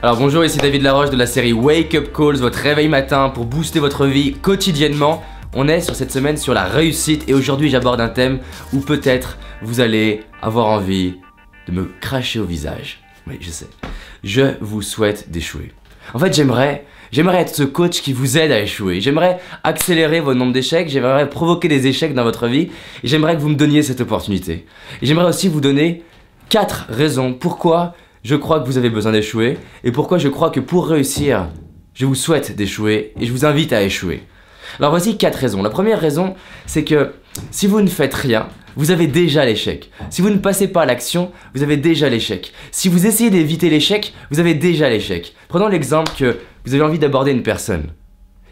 Alors bonjour, ici David Laroche de la série Wake Up Calls, votre réveil matin pour booster votre vie quotidiennement. On est sur cette semaine sur la réussite et aujourd'hui j'aborde un thème où peut-être vous allez avoir envie de me cracher au visage. Oui, je sais. Je vous souhaite d'échouer. En fait, j'aimerais J'aimerais être ce coach qui vous aide à échouer. J'aimerais accélérer vos nombre d'échecs. J'aimerais provoquer des échecs dans votre vie. J'aimerais que vous me donniez cette opportunité. J'aimerais aussi vous donner quatre raisons pourquoi je crois que vous avez besoin d'échouer, et pourquoi je crois que pour réussir, je vous souhaite d'échouer, et je vous invite à échouer. Alors voici quatre raisons. La première raison, c'est que si vous ne faites rien, vous avez déjà l'échec. Si vous ne passez pas à l'action, vous avez déjà l'échec. Si vous essayez d'éviter l'échec, vous avez déjà l'échec. Prenons l'exemple que vous avez envie d'aborder une personne.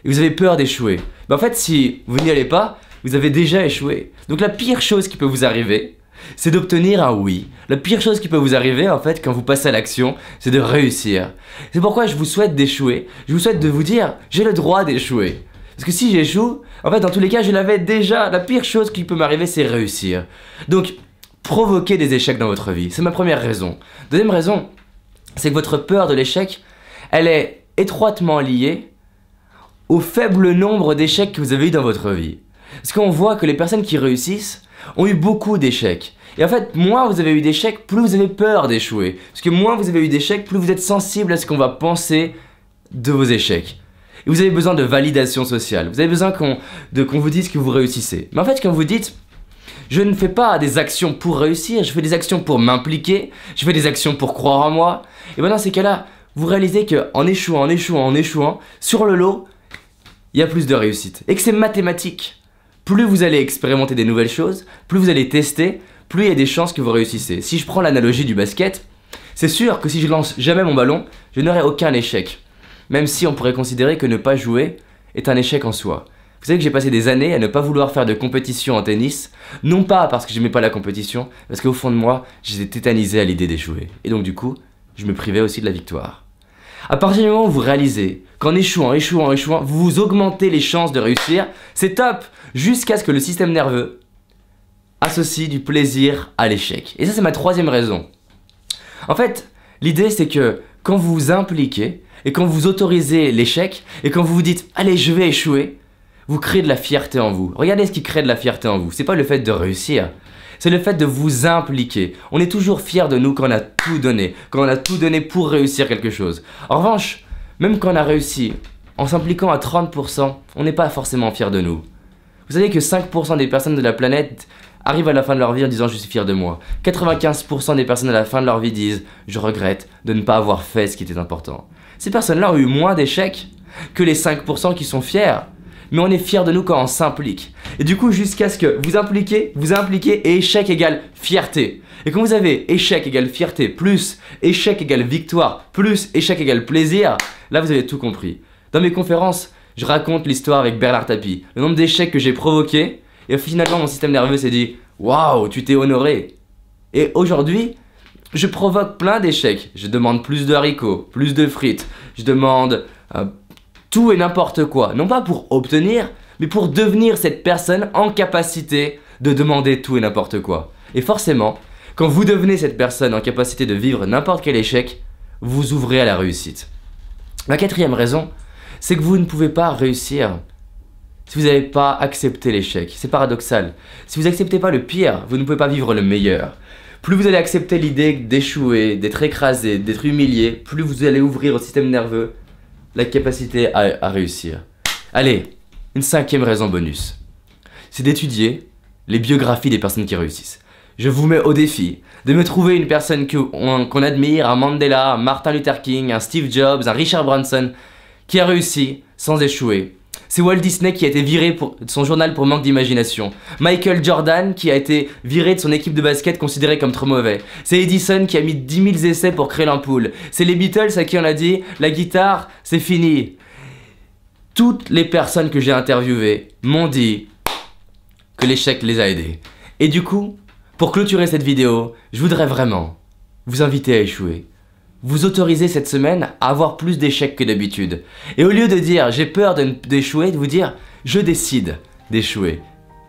Et vous avez peur d'échouer. Ben, en fait, si vous n'y allez pas, vous avez déjà échoué. Donc la pire chose qui peut vous arriver, c'est d'obtenir un ah oui. La pire chose qui peut vous arriver en fait quand vous passez à l'action, c'est de réussir. C'est pourquoi je vous souhaite d'échouer. Je vous souhaite de vous dire, j'ai le droit d'échouer. Parce que si j'échoue, en fait dans tous les cas je l'avais déjà. La pire chose qui peut m'arriver c'est réussir. Donc, provoquer des échecs dans votre vie. C'est ma première raison. Deuxième raison, c'est que votre peur de l'échec, elle est étroitement liée au faible nombre d'échecs que vous avez eu dans votre vie. Parce qu'on voit que les personnes qui réussissent ont eu beaucoup d'échecs. Et en fait, moins vous avez eu d'échecs, plus vous avez peur d'échouer. Parce que moins vous avez eu d'échecs, plus vous êtes sensible à ce qu'on va penser de vos échecs. Et vous avez besoin de validation sociale. Vous avez besoin qu'on vous dise que vous réussissez. Mais en fait, quand vous dites je ne fais pas des actions pour réussir, je fais des actions pour m'impliquer, je fais des actions pour croire en moi. Et bien dans ces cas-là, vous réalisez qu'en échouant, en échouant, en échouant, sur le lot, il y a plus de réussite. Et que c'est mathématique. Plus vous allez expérimenter des nouvelles choses, plus vous allez tester, plus il y a des chances que vous réussissez. Si je prends l'analogie du basket, c'est sûr que si je lance jamais mon ballon, je n'aurai aucun échec. Même si on pourrait considérer que ne pas jouer est un échec en soi. Vous savez que j'ai passé des années à ne pas vouloir faire de compétition en tennis, non pas parce que j'aimais pas la compétition, parce qu'au fond de moi, j'étais tétanisé à l'idée d'échouer. Et donc du coup, je me privais aussi de la victoire. À partir du moment où vous réalisez qu'en échouant, échouant, échouant, vous augmentez les chances de réussir, c'est top Jusqu'à ce que le système nerveux associe du plaisir à l'échec. Et ça, c'est ma troisième raison. En fait, l'idée, c'est que quand vous vous impliquez, et quand vous autorisez l'échec, et quand vous vous dites « Allez, je vais échouer », vous créez de la fierté en vous. Regardez ce qui crée de la fierté en vous. C'est pas le fait de réussir. C'est le fait de vous impliquer. On est toujours fier de nous quand on a tout donné, quand on a tout donné pour réussir quelque chose. En revanche, même quand on a réussi, en s'impliquant à 30%, on n'est pas forcément fier de nous. Vous savez que 5% des personnes de la planète arrivent à la fin de leur vie en disant je suis fier de moi. 95% des personnes à la fin de leur vie disent je regrette de ne pas avoir fait ce qui était important. Ces personnes-là ont eu moins d'échecs que les 5% qui sont fiers mais on est fier de nous quand on s'implique. Et du coup, jusqu'à ce que vous impliquez, vous impliquez et échec égale fierté. Et quand vous avez échec égale fierté, plus échec égale victoire, plus échec égale plaisir, là vous avez tout compris. Dans mes conférences, je raconte l'histoire avec Bernard Tapie, le nombre d'échecs que j'ai provoqués, et finalement mon système nerveux s'est dit Waouh, tu t'es honoré Et aujourd'hui, je provoque plein d'échecs. Je demande plus de haricots, plus de frites, je demande euh, tout et n'importe quoi. Non pas pour obtenir, mais pour devenir cette personne en capacité de demander tout et n'importe quoi. Et forcément, quand vous devenez cette personne en capacité de vivre n'importe quel échec, vous ouvrez à la réussite. La quatrième raison, c'est que vous ne pouvez pas réussir si vous n'avez pas accepté l'échec. C'est paradoxal. Si vous n'acceptez pas le pire, vous ne pouvez pas vivre le meilleur. Plus vous allez accepter l'idée d'échouer, d'être écrasé, d'être humilié, plus vous allez ouvrir au système nerveux la capacité à, réussir. Allez, une cinquième raison bonus. C'est d'étudier les biographies des personnes qui réussissent. Je vous mets au défi de me trouver une personne qu'on admire, un Mandela, un Martin Luther King, un Steve Jobs, un Richard Branson, qui a réussi sans échouer c'est Walt Disney qui a été viré pour, de son journal pour manque d'imagination. Michael Jordan qui a été viré de son équipe de basket considéré comme trop mauvais. C'est Edison qui a mis 10 000 essais pour créer l'ampoule. C'est les Beatles à qui on a dit la guitare, c'est fini. Toutes les personnes que j'ai interviewées m'ont dit que l'échec les a aidés. Et du coup, pour clôturer cette vidéo, je voudrais vraiment vous inviter à échouer vous autorisez cette semaine à avoir plus d'échecs que d'habitude. Et au lieu de dire j'ai peur d'échouer, de vous dire je décide d'échouer.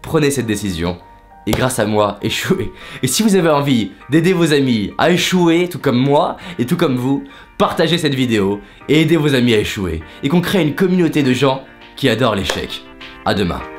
Prenez cette décision et grâce à moi, échouez. Et si vous avez envie d'aider vos amis à échouer, tout comme moi et tout comme vous, partagez cette vidéo et aidez vos amis à échouer. Et qu'on crée une communauté de gens qui adorent l'échec. À demain.